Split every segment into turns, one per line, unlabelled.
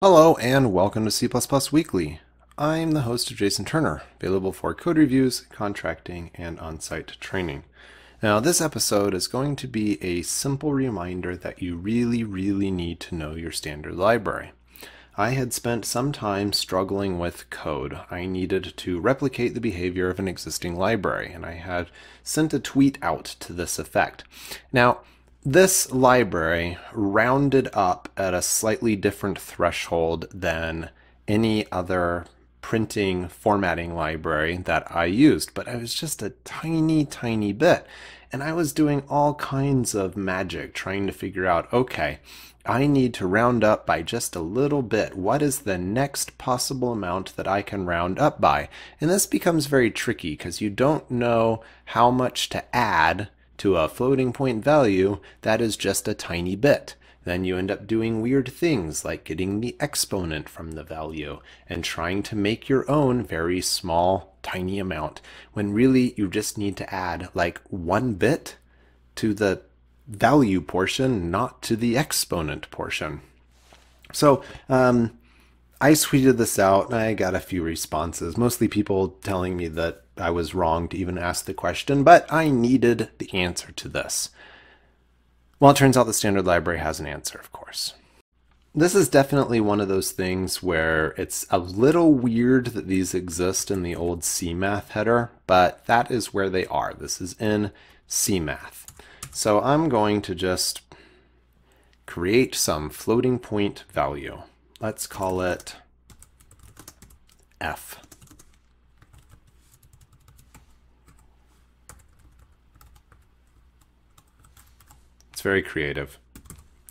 Hello and welcome to C++ Weekly. I'm the host Jason Turner, available for code reviews, contracting, and on-site training. Now this episode is going to be a simple reminder that you really, really need to know your standard library. I had spent some time struggling with code. I needed to replicate the behavior of an existing library, and I had sent a tweet out to this effect. Now, this library rounded up at a slightly different threshold than any other printing formatting library that I used, but I was just a tiny, tiny bit. And I was doing all kinds of magic trying to figure out, okay, I need to round up by just a little bit. What is the next possible amount that I can round up by? And this becomes very tricky because you don't know how much to add to a floating point value that is just a tiny bit. Then you end up doing weird things like getting the exponent from the value and trying to make your own very small, tiny amount when really you just need to add like one bit to the value portion, not to the exponent portion. So, um, I tweeted this out and I got a few responses, mostly people telling me that I was wrong to even ask the question, but I needed the answer to this. Well, it turns out the standard library has an answer, of course. This is definitely one of those things where it's a little weird that these exist in the old CMath header, but that is where they are. This is in CMath. So I'm going to just create some floating point value. Let's call it F. It's very creative.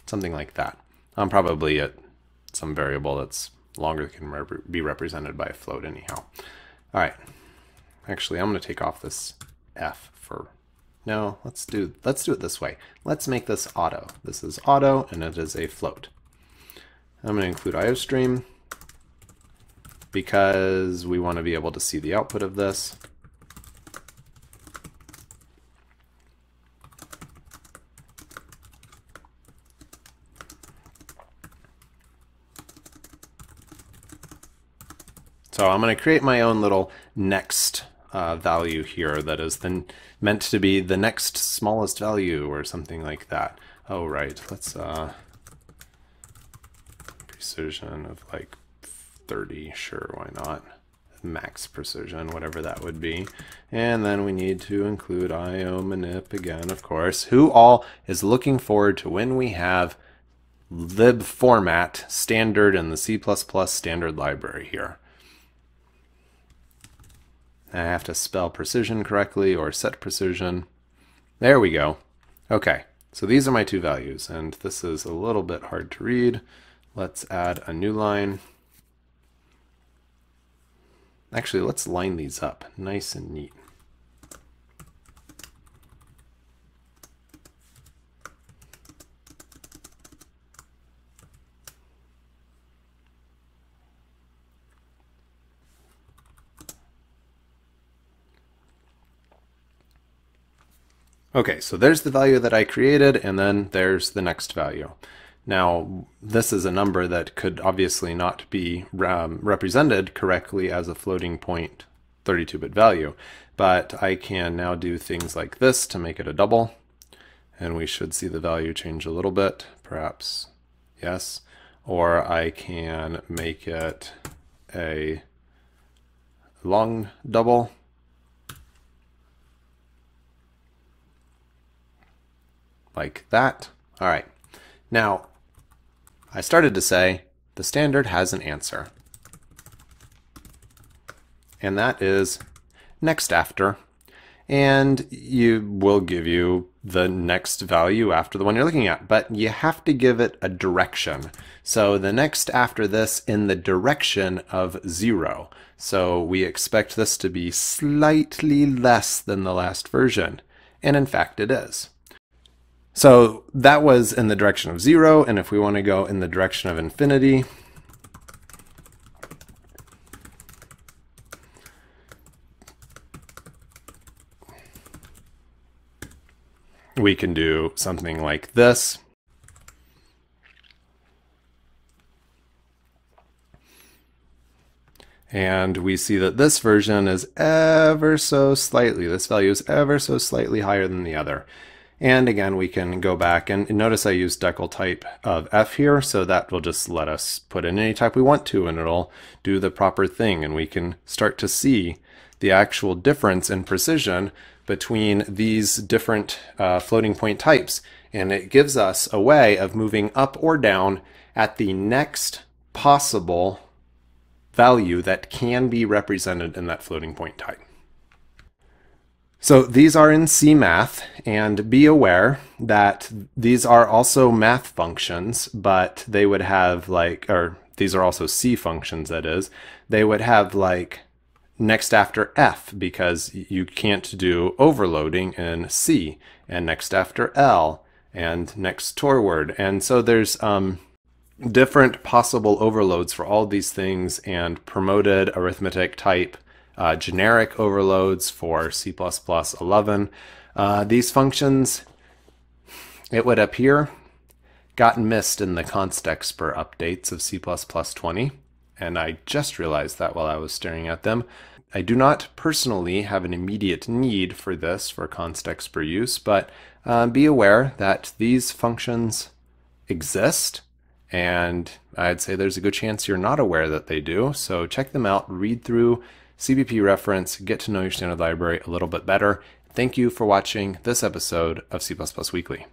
Something like that. I'm probably at some variable that's longer can be represented by a float anyhow. All right. Actually, I'm going to take off this f for no, let's do let's do it this way. Let's make this auto. This is auto and it is a float. I'm going to include iostream because we want to be able to see the output of this. So I'm going to create my own little next uh, value here that is then meant to be the next smallest value or something like that. Oh, right. Let's uh, precision of like 30. Sure, why not? Max precision, whatever that would be. And then we need to include IO manip again, of course, who all is looking forward to when we have lib format standard in the C++ standard library here. I have to spell precision correctly or set precision. There we go. Okay, so these are my two values, and this is a little bit hard to read. Let's add a new line. Actually, let's line these up nice and neat. Okay, so there's the value that I created, and then there's the next value. Now, this is a number that could obviously not be um, represented correctly as a floating point 32-bit value, but I can now do things like this to make it a double, and we should see the value change a little bit, perhaps, yes, or I can make it a long double, like that. All right, now I started to say the standard has an answer. And that is next after. And you will give you the next value after the one you're looking at, but you have to give it a direction. So the next after this in the direction of zero. So we expect this to be slightly less than the last version. And in fact, it is. So that was in the direction of zero, and if we want to go in the direction of infinity, we can do something like this. And we see that this version is ever so slightly, this value is ever so slightly higher than the other. And again, we can go back and notice I use decal type of F here, so that will just let us put in any type we want to and it'll do the proper thing. And we can start to see the actual difference in precision between these different uh, floating point types. And it gives us a way of moving up or down at the next possible value that can be represented in that floating point type. So these are in C math, and be aware that these are also math functions, but they would have like, or these are also C functions, that is, they would have like next after F because you can't do overloading in C, and next after L, and next toward. And so there's um, different possible overloads for all these things, and promoted arithmetic type uh, generic overloads for C++11. Uh, these functions, it would appear, got missed in the constexpr updates of C++20, and I just realized that while I was staring at them. I do not personally have an immediate need for this for constexpr use, but uh, be aware that these functions exist and I'd say there's a good chance you're not aware that they do. So check them out, read through CBP Reference, get to know your standard library a little bit better. Thank you for watching this episode of C++ Weekly.